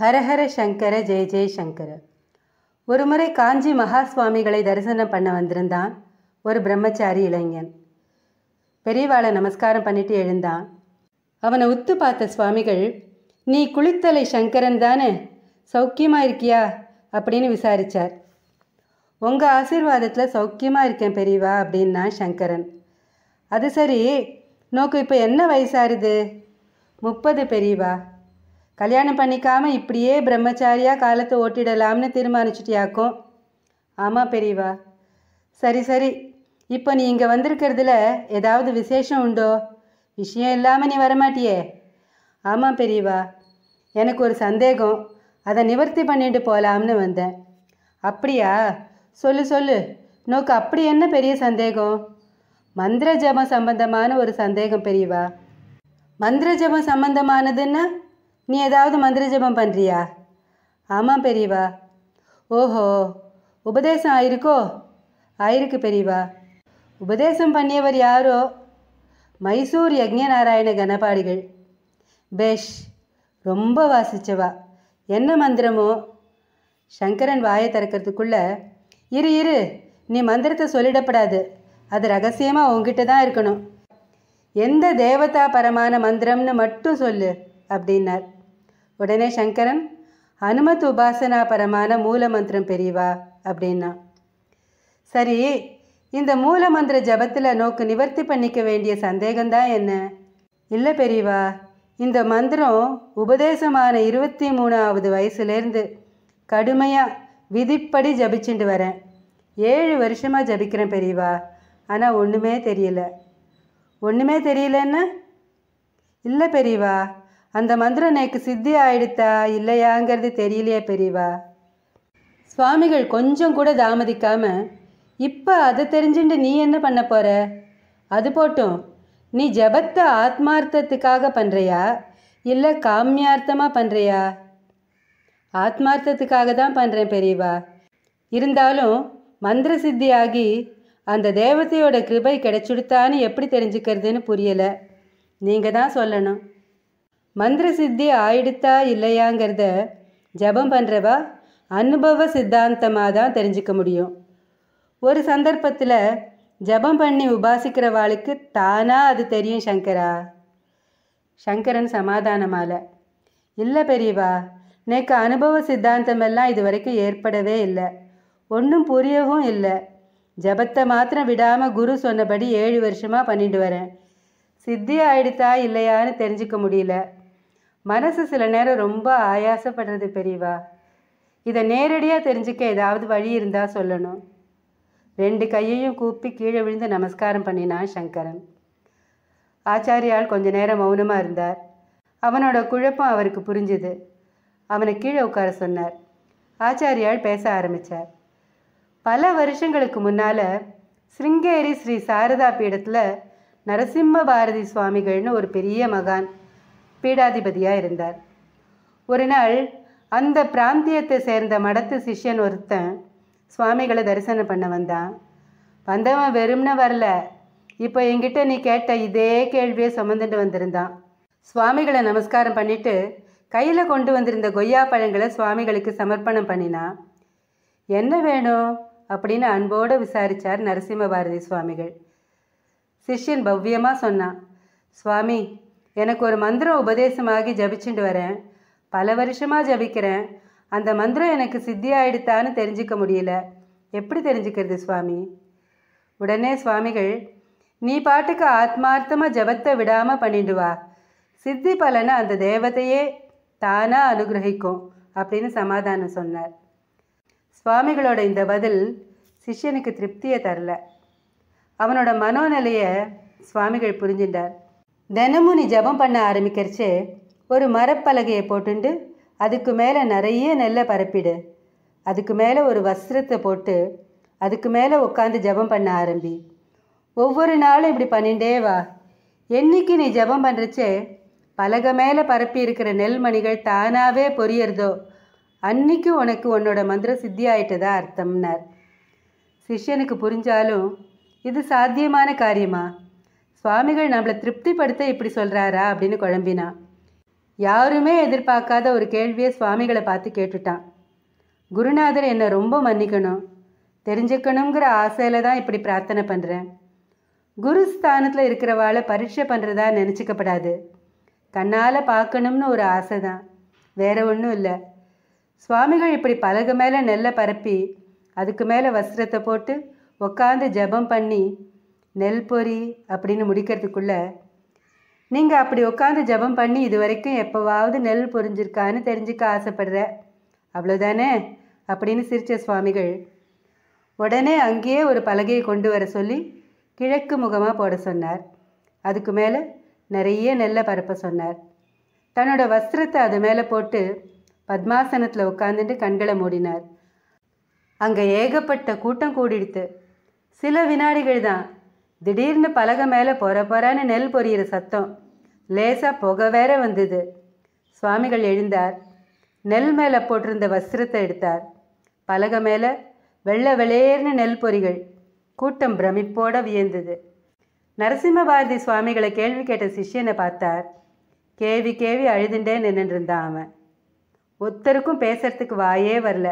ஹரஹர சங்கர ஜெய ஜெய சங்கர ஒரு முறை காஞ்சி மகா சுவாமிகளை தரிசனம் பண்ண வந்திருந்தான் ஒரு பிரம்மச்சாரி இளைஞன் பெரியவாளை நமஸ்காரம் பண்ணிட்டு எழுந்தான் அவனை உத்து பார்த்த சுவாமிகள் நீ குளித்தலை சங்கரன் தானே சௌக்கியமாக இருக்கியா அப்படின்னு விசாரித்தார் உங்கள் ஆசீர்வாதத்தில் சௌக்கியமாக இருக்கேன் பெரியவா அப்படின்னா சங்கரன் அது சரி நோக்கு இப்போ என்ன வயசாகுது முப்பது பெரியவா கல்யாணம் பண்ணிக்காமல் இப்படியே பிரம்மச்சாரியாக காலத்தை ஓட்டிடலாம்னு தீர்மானிச்சிட்டியாக்கும் ஆமாம் பெரியவா சரி சரி இப்போ நீ இங்கே வந்திருக்கிறதுல ஏதாவது விசேஷம் உண்டோ விஷயம் இல்லாமல் நீ வரமாட்டியே ஆமாம் பெரியவா எனக்கு ஒரு சந்தேகம் அதை நிவர்த்தி பண்ணிட்டு போகலாம்னு வந்தேன் அப்படியா சொல்லு சொல்லு நோக்கு அப்படி என்ன பெரிய சந்தேகம் மந்திர ஜபம் சம்பந்தமான ஒரு சந்தேகம் பெரியவா மந்திர ஜபம் சம்பந்தமானதுன்னா நீ ஏதாவது மந்திர ஜபம் பண்ணுறியா ஆமாம் பெரியவா ஓஹோ உபதேசம் ஆயிருக்கோ ஆயிருக்கு பெரியவா உபதேசம் பண்ணியவர் யாரோ மைசூர் யக்ஞநாராயண கணபாடிகள் பேஷ் ரொம்ப வாசிச்சவா என்ன மந்திரமோ சங்கரன் வாயை திறக்கிறதுக்குள்ள இரு இரு நீ மந்திரத்தை சொல்லிடப்படாது அது ரகசியமாக உங்ககிட்ட தான் இருக்கணும் எந்த தேவதா பரமான மந்திரம்னு மட்டும் சொல்லு அப்படின்னார் உடனே சங்கரன் அனுமத் மூல மந்திரம் பெரியவா அப்படின்னா சரி இந்த மூல மந்திர ஜபத்தில் நோக்கு நிவர்த்தி பண்ணிக்க வேண்டிய சந்தேகம்தான் என்ன இல்லை பெரியவா இந்த மந்திரம் உபதேசமான இருபத்தி மூணாவது வயசுலேருந்து கடுமையாக விதிப்படி ஜபிச்சுட்டு வரேன் ஏழு வருஷமாக ஜபிக்கிறேன் பெரியவா ஆனால் ஒன்றுமே தெரியல ஒன்றுமே தெரியலன்னா இல்லை பெரியவா அந்த மந்திரம் எனக்கு சித்தி ஆயிடுத்தா இல்லையாங்கிறது தெரியலையே பெரியவா சுவாமிகள் கொஞ்சம் கூட தாமதிக்காம இப்போ அதை தெரிஞ்சுட்டு நீ என்ன பண்ண போற அது போட்டும் நீ ஜபத்தை ஆத்மார்த்தத்துக்காக பண்ணுறியா இல்லை காமியார்த்தமாக பண்ணுறியா ஆத்மார்த்தத்துக்காக தான் பண்ணுறேன் பெரியவா இருந்தாலும் மந்திர சித்தியாகி அந்த தேவதையோட கிருபை கிடைச்சுடுத்தான்னு எப்படி தெரிஞ்சுக்கிறதுன்னு புரியலை நீங்கள் தான் சொல்லணும் மந்திர சித்தி ஆயிடுத்தா இல்லையாங்கிறத ஜபம் பண்ணுறவா அனுபவ சித்தாந்தமாக தான் தெரிஞ்சுக்க முடியும் ஒரு சந்தர்ப்பத்தில் ஜபம் பண்ணி உபாசிக்கிறவாளுக்கு தானாக அது தெரியும் சங்கரா சங்கரன் சமாதானமால இல்லை பெரியவா நேக்கு அனுபவ சித்தாந்தமெல்லாம் இது வரைக்கும் ஏற்படவே இல்லை ஒன்றும் புரியவும் இல்லை ஜபத்தை மாத்திரம் விடாமல் குரு சொன்னபடி ஏழு வருஷமாக பண்ணிட்டு வரேன் சித்தி ஆயிடுத்தா இல்லையான்னு தெரிஞ்சுக்க முடியல மனசு சில நேரம் ரொம்ப ஆயாசப்படுறது பெரியவா இதை நேரடியாக தெரிஞ்சுக்க ஏதாவது வழி இருந்தால் சொல்லணும் ரெண்டு கையையும் கூப்பி கீழே விழுந்து நமஸ்காரம் பண்ணினான் சங்கரன் ஆச்சாரியால் கொஞ்ச நேரம் மௌனமாக இருந்தார் அவனோட குழப்பம் அவருக்கு புரிஞ்சுது அவனை கீழே உட்கார சொன்னார் ஆச்சாரியால் பேச ஆரம்பித்தார் பல வருஷங்களுக்கு முன்னால் ஸ்ருங்கேரி ஸ்ரீ சாரதா பீடத்தில் நரசிம்ம பாரதி சுவாமிகள்னு ஒரு பெரிய மகான் பீடாதிபதியாக இருந்தார் ஒரு நாள் அந்த பிராந்தியத்தை சேர்ந்த மடத்து சிஷ்யன் ஒருத்தன் சுவாமிகளை தரிசனம் பண்ண வந்தான் வந்தவன் வெறும்னு வரல இப்போ என்கிட்ட நீ கேட்ட இதே கேள்வியை சுமந்துட்டு வந்திருந்தான் சுவாமிகளை நமஸ்காரம் பண்ணிட்டு கையில் கொண்டு வந்திருந்த கொய்யா பழங்களை சுவாமிகளுக்கு சமர்ப்பணம் பண்ணினான் என்ன வேணும் அப்படின்னு அன்போடு விசாரித்தார் நரசிம்ம பாரதி சுவாமிகள் சிஷ்யன் பவ்யமாக சொன்னான் சுவாமி எனக்கு ஒரு மந்திரம் உபதேசமாகி ஜபிச்சுட்டு வரேன் பல வருஷமாக ஜபிக்கிறேன் அந்த மந்திரம் எனக்கு சித்தி ஆயிடுத்தான்னு தெரிஞ்சிக்க முடியல எப்படி தெரிஞ்சுக்கிறது சுவாமி உடனே சுவாமிகள் நீ பாட்டுக்கு ஆத்மார்த்தமாக ஜபத்தை விடாமல் பண்ணிட்டு வா சித்தி பலனை அந்த தேவதையே தானாக அனுகிரகிக்கும் அப்படின்னு சமாதானம் சொன்னார் சுவாமிகளோட இந்த பதில் சிஷ்யனுக்கு திருப்தியை தரல அவனோட மனோநிலையை சுவாமிகள் புரிஞ்சின்றார் தினமும் நீ ஜபம் பண்ண ஆரம்பிக்கிறச்சு ஒரு மரப்பலகையை போட்டுண்டு அதுக்கு மேலே நிறைய நெல்லை பரப்பிடு அதுக்கு மேலே ஒரு வஸ்திரத்தை போட்டு அதுக்கு மேலே உட்காந்து ஜபம் பண்ண ஆரம்பி ஒவ்வொரு நாளும் இப்படி பண்ணிண்டே வா என்றைக்கு நீ ஜபம் பண்ணுறச்சே பலகை மேலே பரப்பி இருக்கிற நெல் மணிகள் தானாகவே பொரியறதோ அன்னைக்கு உனக்கு உன்னோட மந்திரம் சித்தி ஆயிட்டதா அர்த்தம்னார் சிஷ்யனுக்கு புரிஞ்சாலும் இது சாத்தியமான காரியமா சுவாமிகள் நம்மளை திருப்திப்படுத்த இப்படி சொல்கிறாரா அப்படின்னு குழம்பினா யாருமே எதிர்பார்க்காத ஒரு கேள்வியை சுவாமிகளை பார்த்து கேட்டுட்டான் குருநாதர் என்னை ரொம்ப மன்னிக்கணும் தெரிஞ்சுக்கணுங்கிற ஆசையில் தான் இப்படி பிரார்த்தனை பண்ணுறேன் குரு ஸ்தானத்தில் இருக்கிறவாளை பரீட்சை பண்ணுறதா நினச்சிக்கப்படாது கண்ணால் பார்க்கணும்னு ஒரு ஆசை தான் வேற ஒன்றும் இல்லை சுவாமிகள் இப்படி பலகு மேலே நெல்லை பரப்பி அதுக்கு மேலே வஸ்திரத்தை போட்டு உக்காந்து ஜபம் பண்ணி நெல் பொறி அப்படின்னு முடிக்கிறதுக்குள்ளே நீங்கள் அப்படி உட்காந்து ஜபம் பண்ணி இது வரைக்கும் எப்போவாவது நெல் பொறிஞ்சிருக்கான்னு தெரிஞ்சுக்க ஆசைப்படுற அவ்வளோதானே அப்படின்னு சிரித்த சுவாமிகள் உடனே அங்கேயே ஒரு பலகையை கொண்டு வர சொல்லி கிழக்கு முகமாக போட சொன்னார் அதுக்கு மேலே நிறைய நெல்லை பரப்ப சொன்னார் தன்னோட வஸ்திரத்தை அது மேலே போட்டு பத்மாசனத்தில் உட்காந்துட்டு கண்களை மூடினார் அங்கே ஏகப்பட்ட கூட்டம் கூடிடுத்து சில வினாடிகள் தான் திடீர்னு பலகை மேலே பொற பொறான்னு நெல் பொரியிற சத்தம் லேசாக புக வேற வந்தது சுவாமிகள் எழுந்தார் நெல் மேலே போட்டிருந்த வஸ்திரத்தை எடுத்தார் பலகை மேலே வெள்ளை வெளியேர்னு நெல் பொறிகள் கூட்டம் பிரமிப்போட வியந்தது நரசிம்மபாரதி சுவாமிகளை கேள்வி கேட்ட சிஷ்யனை பார்த்தார் கேவி கேவி அழுதுண்டே நின்றுருந்தான் அவன் ஒருத்தருக்கும் பேசுறதுக்கு வாயே வரல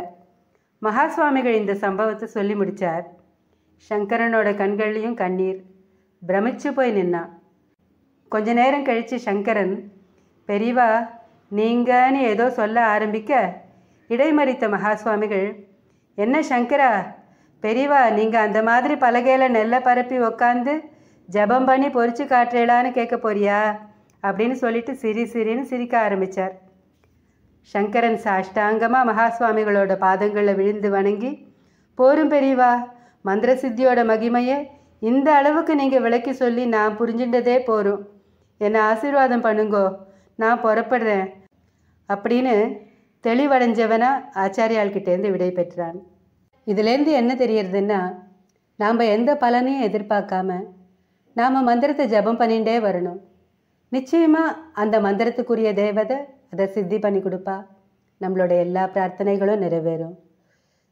மகா சுவாமிகள் இந்த சம்பவத்தை சொல்லி முடித்தார் சங்கரனோட கண்கள்லேயும் கண்ணீர் பிரமிச்சு போய் நின்னான் கொஞ்ச நேரம் கழித்து சங்கரன் பெரியவா நீங்கன்னு ஏதோ சொல்ல ஆரம்பிக்க இடைமறித்த மகாசுவாமிகள் என்ன சங்கரா பெரியவா நீங்கள் அந்த மாதிரி பலகையில் நெல்லை பரப்பி உக்காந்து ஜபம் பண்ணி பொறிச்சு காட்டுறேடான்னு கேட்க போறியா அப்படின்னு சொல்லிட்டு சிரி சிரின்னு சிரிக்க ஆரம்பித்தார் சங்கரன் சாஷ்டாங்கமாக மகாசுவாமிகளோட பாதங்களில் விழுந்து வணங்கி போரும் பெரியவா மந்திர சித்தியோட மகிமையை இந்த அளவுக்கு நீங்கள் விளக்கி சொல்லி நான் புரிஞ்சுட்டதே போகும் என்னை ஆசீர்வாதம் பண்ணுங்கோ நான் புறப்படுறேன் அப்படின்னு தெளிவடைஞ்சவனா ஆச்சாரியாள்கிட்டேருந்து விடை பெற்றான் இதுலேருந்து என்ன தெரியறதுன்னா நாம் எந்த பலனையும் எதிர்பார்க்காம நாம் மந்திரத்தை ஜபம் பண்ணிகிட்டே வரணும் நிச்சயமாக அந்த மந்திரத்துக்குரிய தேவதை அதை சித்தி பண்ணி கொடுப்பா நம்மளோட எல்லா பிரார்த்தனைகளும் நிறைவேறும்